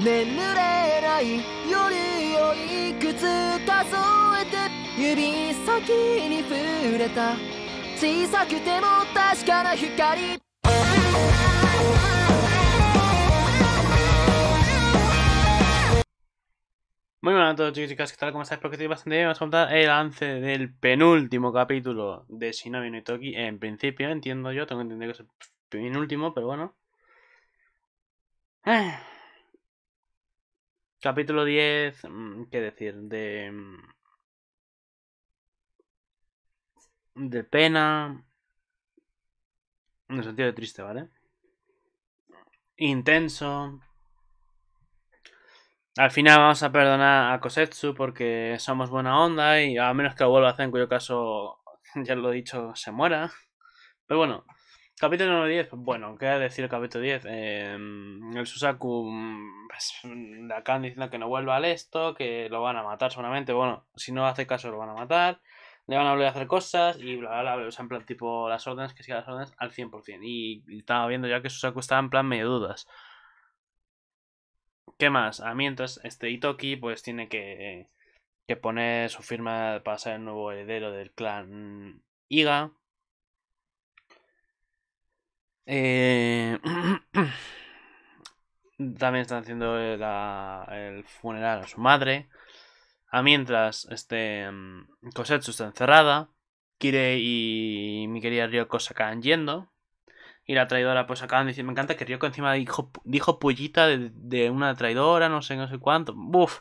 muy buenas a todos chicos y chicas, ¿qué tal? ¿Cómo estáis? Espero que estéis bastante bien. Vamos a contar el lance del penúltimo capítulo de Shinobi no Toki. En principio, entiendo yo, tengo que entender que es el penúltimo, pero bueno. Ah. Capítulo 10, mm, qué decir, de... Mm, de pena. En el sentido de triste, ¿vale? Intenso. Al final vamos a perdonar a Kosetsu porque somos buena onda y a menos que vuelva a hacer, en cuyo caso, ya lo he dicho, se muera. Pero bueno, Capítulo número 10, bueno, ¿qué decir el capítulo 10? Em, el Susaku, mm, pues, Clan diciendo que no vuelva al esto, que lo van a matar solamente bueno, si no hace caso lo van a matar, le van a volver a hacer cosas y bla, bla, bla, o sea, en plan tipo las órdenes, que siga las órdenes al 100%. Y, y estaba viendo ya que Susaku estaba en plan medio dudas. ¿Qué más? A ah, mí entonces, este Itoki pues tiene que, que poner su firma para ser el nuevo heredero del clan Iga eh... También están haciendo el funeral a su madre. A ah, mientras, este, mm, Kosetsu está encerrada. Kirei y mi querida Ryoko se acaban yendo. Y la traidora, pues acaban diciendo. Me encanta que Ryoko encima dijo, dijo pollita de, una traidora, no sé, no sé cuánto. ¡Buf!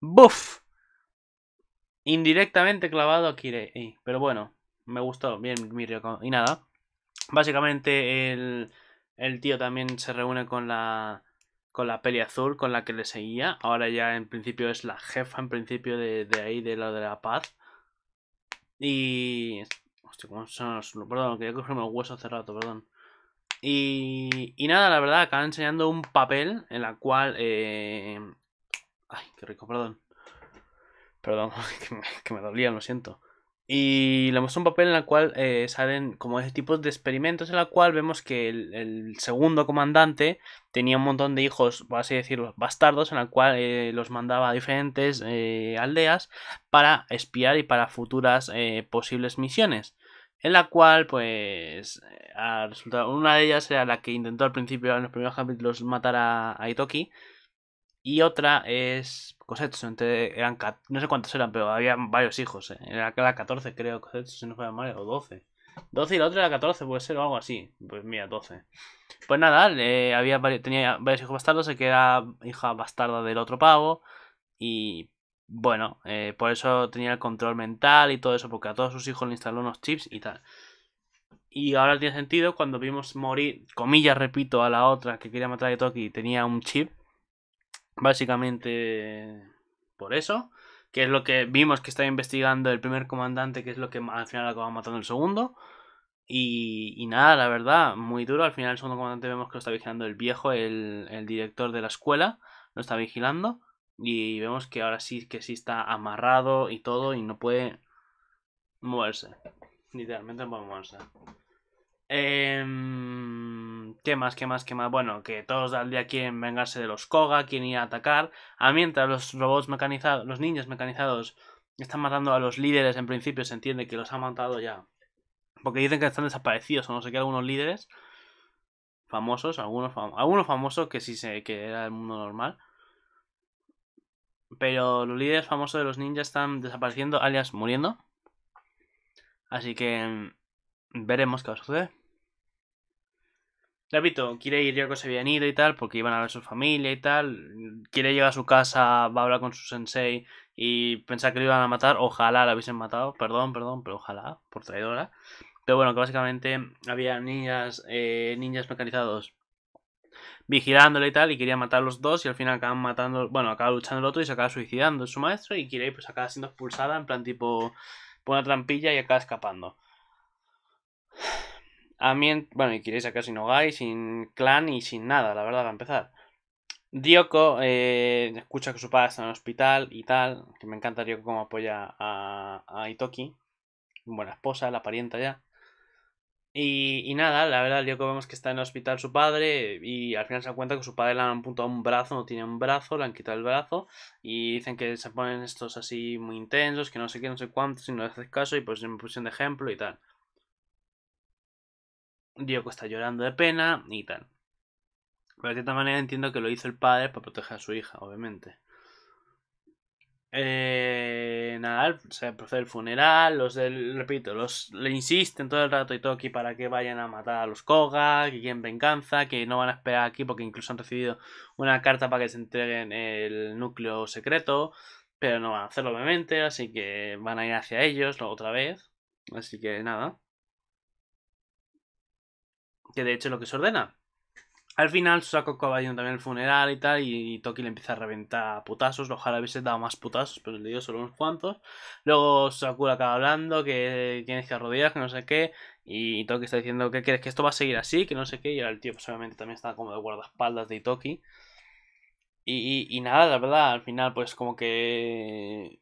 ¡Buf! Indirectamente clavado a Kirei. Pero bueno, me gustó bien mi Ryoko. Y nada, Básicamente el, tío también se reúne con la, con la peli azul con la que le seguía. Ahora ya en principio es la jefa, en principio de, ahí, de lo de la paz. Y... Hostia, ¿cómo son los... Perdón, quería el hueso hace rato, perdón. Y, y nada, la verdad, acaban enseñando un papel en la cual... Eh, ay, qué rico, perdón. Perdón, que me, que me dolía, lo siento. Y le muestra un papel en el cual eh, salen como ese tipos de experimentos en la cual vemos que el, segundo comandante tenía un montón de hijos, por así decirlo, bastardos, en la cual eh, los mandaba a diferentes eh, aldeas para espiar y para futuras posibles misiones. En la cual, pues, ha resultado, una de ellas era la que intentó al principio, en los primeros capítulos, matar a, a Itoki. Y otra es Cosette eran, no sé cuántos eran, pero había varios hijos. ¿eh? Era la 14, creo, Cosetsu, si no fuera o 12. 12 y la otra era 14, puede ser, o algo así. Pues mira, 12. Pues nada, había tenía varios hijos bastardos, el que era hija bastarda del otro pavo. Y bueno, eh, por eso tenía el control mental y todo eso, porque a todos sus hijos le instaló unos chips y tal. Y ahora tiene sentido cuando vimos morir, comillas, repito, a la otra que quería matar a Toki tenía un chip. Básicamente por eso, que es lo que vimos que está investigando el primer comandante, que es lo que al final acaba matando el segundo. Y, nada, la verdad, muy duro. Al final el segundo comandante vemos que lo está vigilando el viejo, el, director de la escuela, lo está vigilando. Y vemos que ahora sí que sí está amarrado y todo y no puede moverse. Literalmente no puede moverse. Eh... ¿Qué más, qué más, qué más? Bueno, que todos al día quieren vengarse de los Koga, quieren ir a atacar. A ah, mientras los robots mecanizados, los ninjas mecanizados están matando a los líderes, en principio se entiende que los han matado ya. Porque dicen que están desaparecidos o no sé qué, algunos líderes famosos, algunos, famosos. algunos famosos que sí sé que era el mundo normal. Pero los líderes famosos de los ninjas están desapareciendo, alias muriendo. Así que mm, veremos qué va a suceder. Repito, quiere ir, yo que se habían ido y tal, porque iban a ver su familia y tal. Quiere llegar a su casa, va a hablar con su sensei y pensar que lo iban a matar. Ojalá la hubiesen matado, perdón, perdón, pero ojalá, por traidora. Pero bueno, que básicamente había niñas, eh, ninjas mecanizados vigilándole y tal, y quería matar a los dos, y al final acaban matando, bueno, acaba luchando el otro y se acaba suicidando su maestro, y Kirei pues acaba siendo expulsada, en plan tipo, por una trampilla y acaba escapando. A mí, bueno, y queréis sacar sin hogar sin clan y sin nada, la verdad, para empezar. Dioko eh, escucha que su padre está en el hospital y tal, que me encanta Dioko como apoya a, a Itoki, buena esposa, la parienta ya. Y, nada, la verdad, Dioko vemos que está en el hospital su padre y al final se da cuenta que su padre le han apuntado un brazo, no tiene un brazo, le han quitado el brazo y dicen que se ponen estos así muy intensos, que no sé qué, no sé cuántos, si no le haces caso y pues en posición de ejemplo y tal. Diego está llorando de pena y tal. Pero de cierta manera entiendo que lo hizo el padre para proteger a su hija, obviamente. Eh, nada, se procede el funeral, los del, repito, los le insisten todo el rato y todo aquí para que vayan a matar a los Koga, que quieren venganza, que no van a esperar aquí porque incluso han recibido una carta para que se entreguen el núcleo secreto, pero no van a hacerlo obviamente, así que van a ir hacia ellos otra vez, así que nada que de hecho es lo que se ordena. Al final acaba yendo también el funeral y tal, y Toki le empieza a reventar putazos, ojalá hubiese dado más putazos, pero le dio solo unos cuantos. Luego Sakura acaba hablando que tienes que arrodillar, que no sé qué, y Toki está diciendo que crees que esto va a seguir así, que no sé qué, y ahora el tío pues obviamente también está como de guardaespaldas de Toki... Y, nada, la verdad, al final pues como que...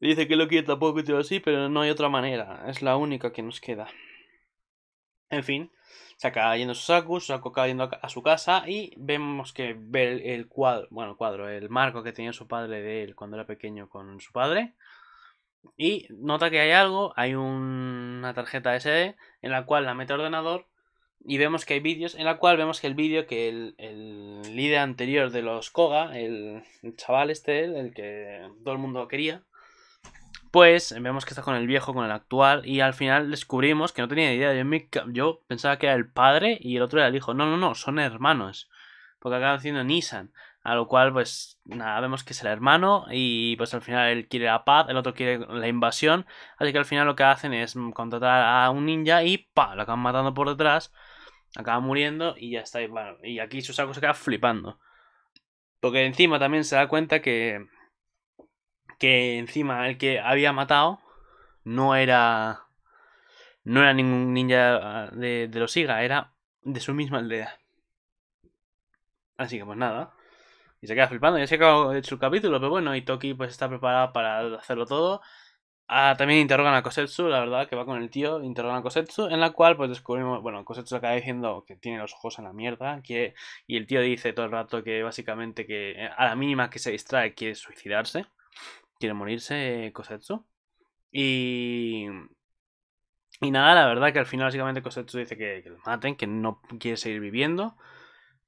Dice que lo quiere tampoco y así, pero no hay otra manera, es la única que nos queda. En fin, se acaba yendo a su casa y vemos que ve el, cuadro, bueno, el cuadro, el marco que tenía su padre de él cuando era pequeño con su padre. Y nota que hay algo, hay una tarjeta SD en la cual la mete al ordenador y vemos que hay vídeos en la cual vemos que el vídeo que el, líder anterior de los Koga, el chaval este, el que todo el mundo quería, pues vemos que está con el viejo, con el actual, y al final descubrimos que no tenía idea. Yo, yo pensaba que era el padre y el otro era el hijo. No, no, no, son hermanos. Porque acaban siendo Nissan. A lo cual, pues nada, vemos que es el hermano y pues al final él quiere la paz, el otro quiere la invasión. Así que al final lo que hacen es contratar a un ninja y pa, lo acaban matando por detrás. Acaba muriendo y ya está. Y, bueno, y aquí se queda flipando. Porque encima también se da cuenta que que encima el que había matado no era no era ningún ninja ah, de, los Siga, era de su misma aldea. Así que pues nada. Y se queda flipando, ya se acabó su capítulo, pero bueno, Itoki pues está preparada para hacerlo todo. Ah, también interrogan a Kosetsu, la verdad, que va con el tío, interrogan a Kosetsu, en la cual pues descubrimos, bueno, Kosetsu acaba diciendo que tiene los ojos en la mierda, que, y el tío dice todo el rato que básicamente que eh, a la mínima que se distrae quiere suicidarse quiere morirse Kosetsu. Y... Y nada, la verdad que al final básicamente Kosetsu dice que, que maten, que no quiere seguir viviendo.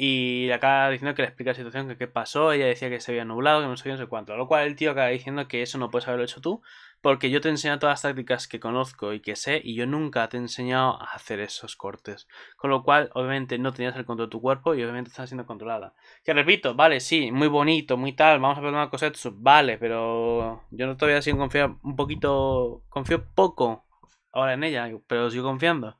Y acaba diciendo que le explica la situación, que qué pasó, ella decía que se había nublado, que no sé no sé cuánto. A lo cual el tío acaba diciendo que eso no puedes haberlo hecho tú, porque yo te he enseñado todas las tácticas que conozco y que sé, y yo nunca te he enseñado a hacer esos cortes. Con lo cual, obviamente, no tenías el control de tu cuerpo y obviamente estás siendo controlada. Que repito, vale, sí, muy bonito, muy tal, vamos a cosa de eso, vale, pero yo no todavía sigo confiando un poquito, confío poco ahora en ella, pero sigo confiando.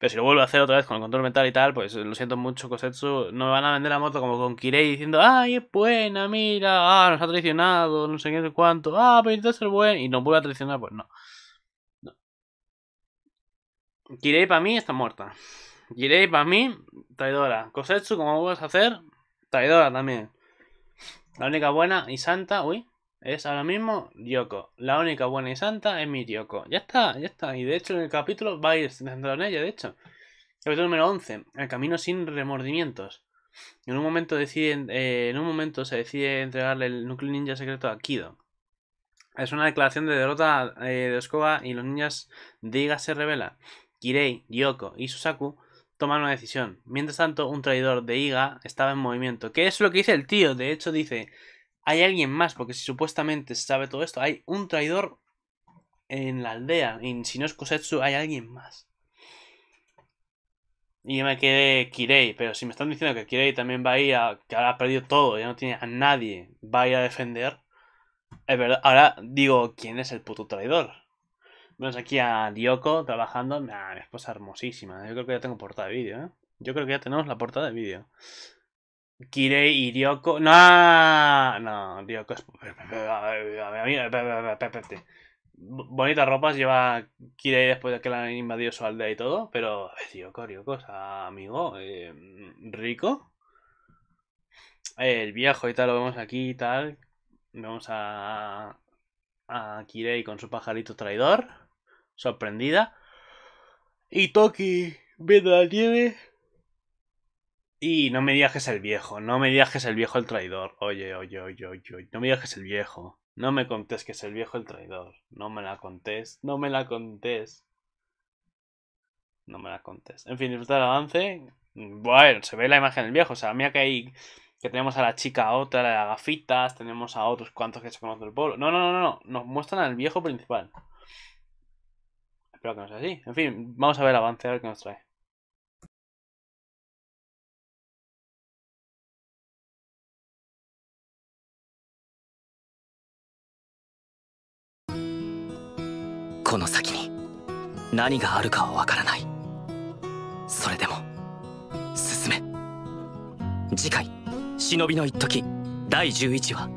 Pero si lo vuelvo a hacer otra vez con el control mental y tal, pues lo siento mucho, Kosetsu. No me van a vender la moto como con Kirei diciendo, ¡ay, es buena, mira! ¡ah, nos ha traicionado! No sé qué, cuánto. ¡ah, pero intenta ser buen! Y nos vuelve a traicionar, pues no. no. Kirei para mí está muerta. Kirei para mí, traidora. Kosetsu, como vas a hacer, traidora también. La única buena y santa, uy, es ahora mismo Yoko. La única buena y santa es mi Yoko. Ya está, ya está. Y de hecho en el capítulo va a ir centrado en ella, de hecho. Capítulo número 11. El camino sin remordimientos. En un momento deciden, eh, en un momento se decide entregarle el núcleo ninja secreto a Kido. Es una declaración de derrota eh, de Oscoba y los ninjas de Iga se revela. Kirei, Yoko y Susaku toman una decisión. Mientras tanto, un traidor de Iga estaba en movimiento. ¿Qué es lo que dice el tío. De hecho, dice hay alguien más, porque si supuestamente se sabe todo esto, hay un traidor en la aldea. Y si no es Kosetsu, hay alguien más. Y yo me quedé Kirei, pero si me están diciendo que Kirei también va a ir a. que ahora ha perdido todo, ya no tiene a nadie, va a ir a defender. Es verdad, ahora digo, ¿quién es el puto traidor? Vemos aquí a Dioko trabajando. Es ah, mi esposa hermosísima. Yo creo que ya tengo portada de vídeo, ¿eh? Yo creo que ya tenemos la portada de vídeo. Kirei y Ryoko. No, no, Ryoko es. Bonitas ropas lleva Kirei después de que la han invadido su aldea y todo, pero. Ryoko, Ryoko, o sea, amigo, eh, rico. El viejo y tal, lo vemos aquí y tal. Vemos a. a Kirei con su pajarito traidor, sorprendida. Y Toki viendo la nieve y no me digas que es el viejo, no me digas que es el viejo el traidor. Oye, oye, oye, oye, no me digas que es el viejo. No me contes que es el viejo el traidor. No me la contés, no me la contés. No me la contés. En fin, disfrutar el avance. Bueno, se ve la imagen del viejo. O sea, mira que hay. Que tenemos a la chica otra, la de las gafitas. Tenemos a otros cuantos que se conocen del pueblo. No, no, no, no. Nos muestran al viejo principal. Espero que no sea así. En fin, vamos a ver el avance, a ver qué nos trae. この先に何があるかはわからないそれでも進め次回「忍びの一時第11話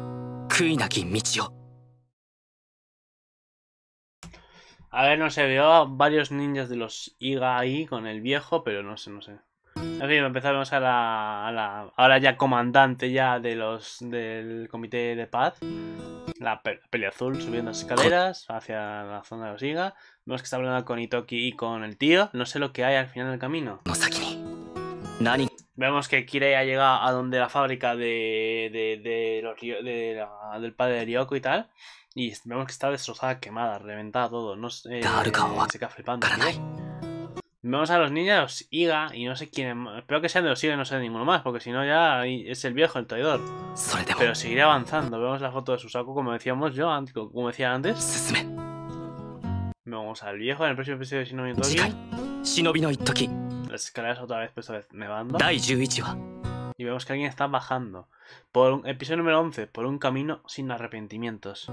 「悔いなき道を」A ver, nos sé, vio a varios ninjas de los Iga ahí con el viejo, pero no sé, no sé. En fin, empezamos a la, a la, ahora ya comandante ya de los del comité de paz. la pelea azul subiendo las escaleras hacia la zona de los Vemos que está hablando con Itoki y con el tío. No sé lo que hay al final del camino. Vemos que Kirei ha llegado a donde la fábrica de, de, los, de del padre de Ryoko y tal. Y vemos que está destrozada, quemada, reventada todo. No sé, se queda flipando. Vemos a los niños, Iga y no sé quién. Espero que sean de los Iga y no sean ninguno más, porque si no ya es el viejo, el traidor. Pero seguiré avanzando. Vemos la foto de Susaku, como decíamos yo, como decía antes. Vemos al viejo en el próximo episodio de Shinobi no Las escaleras otra vez, pero esta nevando. Y vemos que alguien está bajando. Por un, episodio número 11, por un camino sin arrepentimientos.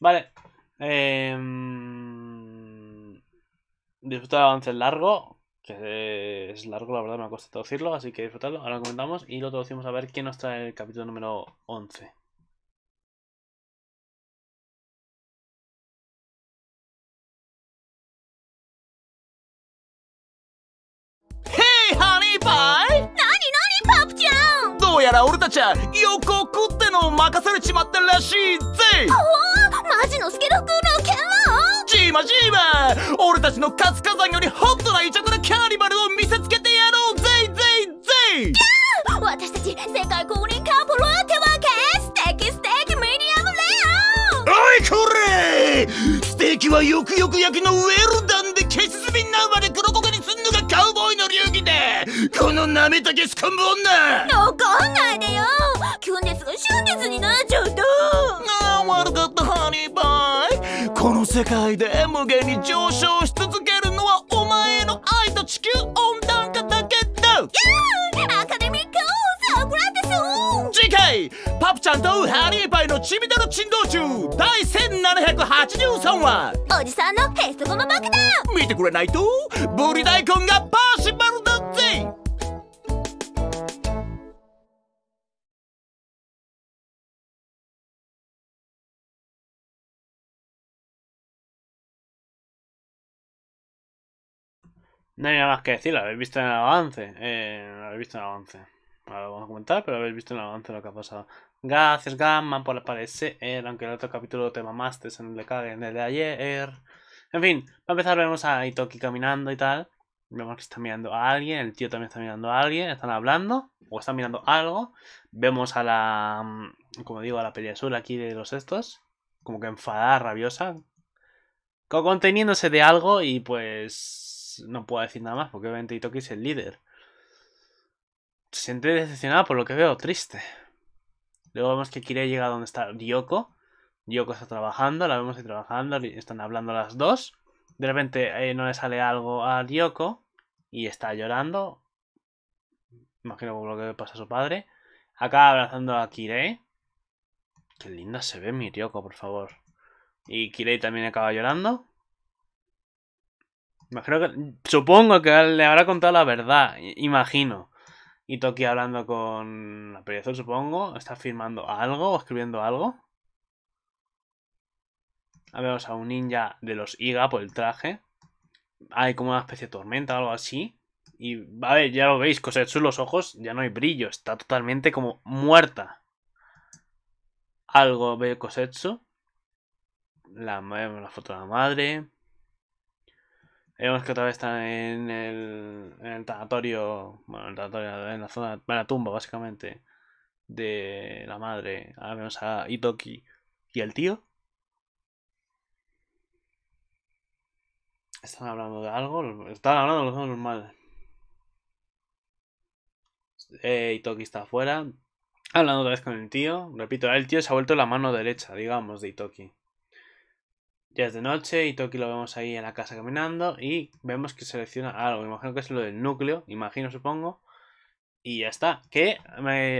Vale. Eh disfrutar el avance largo, que es largo, la verdad me ha costado traducirlo, así que disfrutadlo. Ahora comentamos y lo traducimos a ver quién nos trae el capítulo número 11. ¡Hey, honey nani, pop ーマジーマ俺たちの活火山よりホットな癒着キャーニバルを見せつけてやろうぜいぜいぜい私たち世界公認カわステーキステーキミディアムレアおいこれステーキはよくよく焼きのウェルダンで消しなるまで黒焦げにすんのがカウボーイの流儀でこのなめたけスン女怒んないでよキュンデスがシュンデスになっちゃああ悪かったこの世界で無限に上昇し続けるのはお前の愛と地球温暖化だけだアカデミックサクラテス次回パプちゃんとハリーパイのちびたの珍道中第1783話おじさんのへそごま爆弾見てくれないとブリ大根がパーシバル No hay nada más que decir, lo habéis visto en el avance. Eh, lo habéis visto en el avance. Ahora lo vamos a comentar, pero lo habéis visto en el avance lo que ha pasado. Gracias, Gamma por aparecer. Aunque el otro capítulo tema mamaste en el de, en el de ayer. En fin, para empezar vemos a Itoki caminando y tal. Vemos que está mirando a alguien, el tío también está mirando a alguien, están hablando o están mirando algo. Vemos a la, mm, como digo, a la pelea azul aquí de los estos, como que enfadada, rabiosa, conteniéndose de algo y pues no puedo decir nada más porque obviamente Itoki es el líder. Se siente decepcionada por lo que veo, triste. Luego vemos que Kirei llega a donde está Ryoko. Ryoko está trabajando, la vemos ahí trabajando, están hablando las dos. De repente eh, no le sale algo a Ryoko y está llorando. Imagino por lo que le pasa a su padre. Acaba abrazando a Kirei. Qué linda se ve mi Ryoko, por favor. Y Kirei también acaba llorando. Imagino que, supongo que le habrá contado la verdad, imagino. Y Toki hablando con la periodista, supongo. ¿Está firmando algo o escribiendo algo? A ver, a un ninja de los Iga por el traje. Hay como una especie de tormenta o algo así. Y, a ver, ya lo veis, Kosetsu los ojos, ya no hay brillo, está totalmente como muerta. Algo ve Kosetsu. La, la foto de la madre. Vemos que otra vez están en el, en tanatorio, bueno, en, la zona, en la tumba básicamente de la madre. Ahora vemos a Itoki y el tío. Están hablando de algo, están hablando de lo normal. Eh, Itoki está afuera, hablando otra vez con el tío. Repito, el tío se ha vuelto la mano derecha, digamos, de Itoki. Ya es de noche y Toki lo vemos ahí en la casa caminando y vemos que selecciona algo. Imagino que es lo del núcleo, imagino, supongo. Y ya está. Que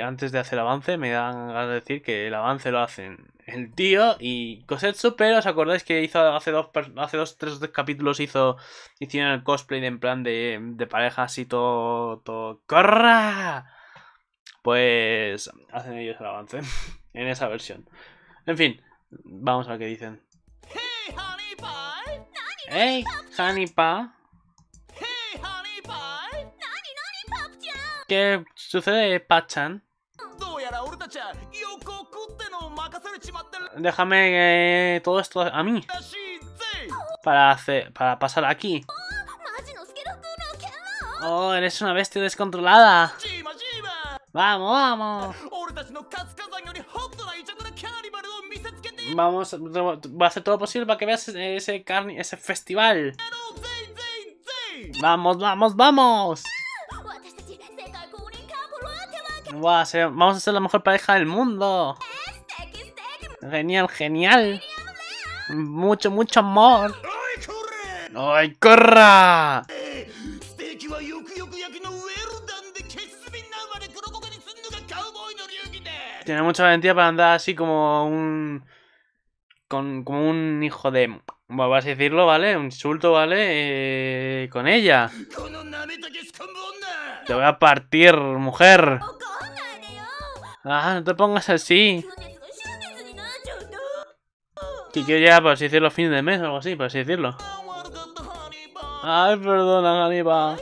antes de hacer el avance me dan ganas de decir que el avance lo hacen el tío y Kosetsu, pero os acordáis que hizo hace dos, hace dos tres capítulos hizo, hicieron el cosplay en plan de, parejas y todo, todo... ¡Corra! Pues hacen ellos el avance en esa versión. En fin, vamos a ver qué dicen. ¡Hey, ¡Honey ¿Qué sucede, Pachan? Déjame eh, todo esto a mí. Para hacer. para pasar aquí. Oh, oh eres una bestia descontrolada. Vamos, vamos. Vamos, va a hacer todo posible para que veas ese, ese festival. Vamos, vamos, vamos. vamos a ser la mejor pareja del mundo. Genial, genial. Mucho, mucho amor. ¡Ay, corra! Tiene mucha valentía para andar así como un con como un hijo de vas a decirlo, ¿vale? Un insulto, ¿vale? Eh, con ella. Te voy a partir, mujer. Ah, no te pongas así. Que quiero ya, por así decirlo, fin de mes o algo así, por decirlo. Ay, perdona, Hannibal.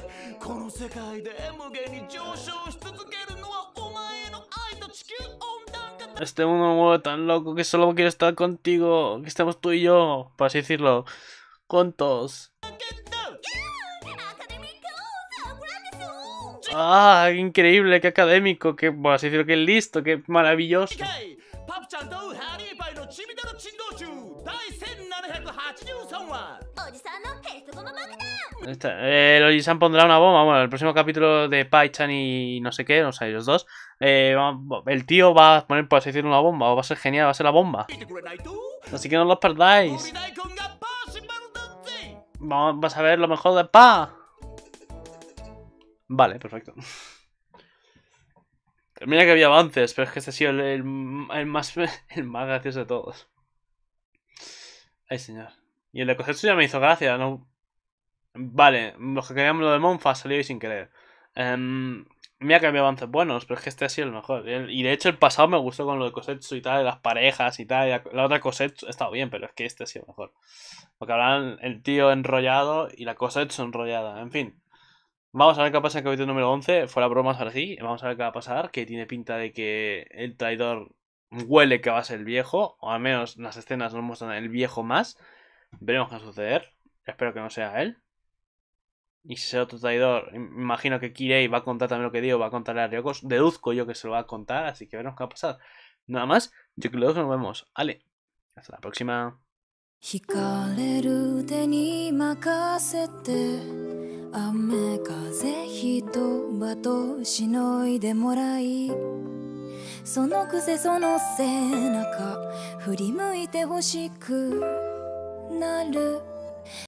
este mundo tan loco que solo quiero estar contigo, que estemos tú y yo, por así decirlo, juntos. ¡Ah! Increíble, qué académico, qué, por así decirlo, qué listo, qué maravilloso. El eh, el pondrá una bomba. Bueno, el próximo capítulo de Pai-chan y no sé qué, no sé, los dos, eh, el tío va a poner, por así decirlo, una bomba. O va a ser genial, va a ser la bomba. Así que no los perdáis. Vamos a ver lo mejor de Pa. Vale, perfecto. Mira que había avances, pero es que este ha sido el, más, el más gracioso de todos. Ay, señor. Y el de Cosetsu ya me hizo gracia, ¿no? Vale, lo que queríamos lo de Monfa salió sin querer. Eh... Mira que había avances buenos, pero es que este ha sido el mejor. Y de hecho el pasado me gustó con lo de Cosetsu y tal, de las parejas y tal. la otra Cosetsu estaba bien, pero es que este ha sido mejor. Porque hablan el tío enrollado y la Cosetsu enrollada. En fin. Vamos a ver qué pasa en el capítulo número 11. Fuera broma ahora sí. Vamos a ver qué va a pasar. Que tiene pinta de que el traidor huele que va a ser el viejo. O al menos las escenas nos muestran el viejo más. Veremos qué va a suceder. Espero que no sea él y si es otro traidor, imagino que Kirei va a contar también lo que digo, va a contar a Ryokos. Deduzco yo que se lo va a contar, así que veremos qué va a pasar. Nada más, yo creo que nos vemos. Ale, hasta la próxima.